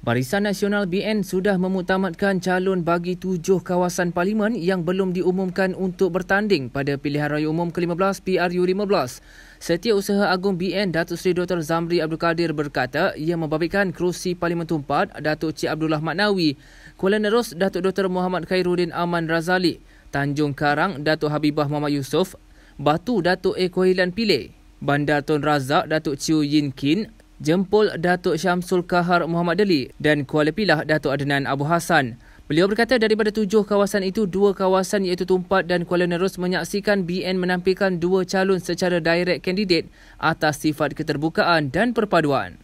Barisan Nasional BN sudah memutamatkan calon bagi tujuh kawasan parlimen yang belum diumumkan untuk bertanding pada pilihan raya umum ke-15 PRU-15. Setiausaha Agung BN Datuk Seri Dr. Zamri Abdul Kadir berkata ia membabitkan kerusi Parlimen Tumpat Datuk Cik Abdullah Maknawi, Kuala Nerus Datuk Dr. Muhammad Khairuddin Aman Razali, Tanjung Karang Datuk Habibah Muhammad Yusof, Batu Datuk Eko Hilan Pile, Bandar Tun Razak Datuk Chiu Yin Kin, jempol Datuk Syamsul Kahar Muhammad Deli dan Kuala Pilah Datuk Adnan Abu Hassan. Beliau berkata daripada tujuh kawasan itu, dua kawasan iaitu Tumpat dan Kuala Nerus menyaksikan BN menampilkan dua calon secara direct kandidat atas sifat keterbukaan dan perpaduan.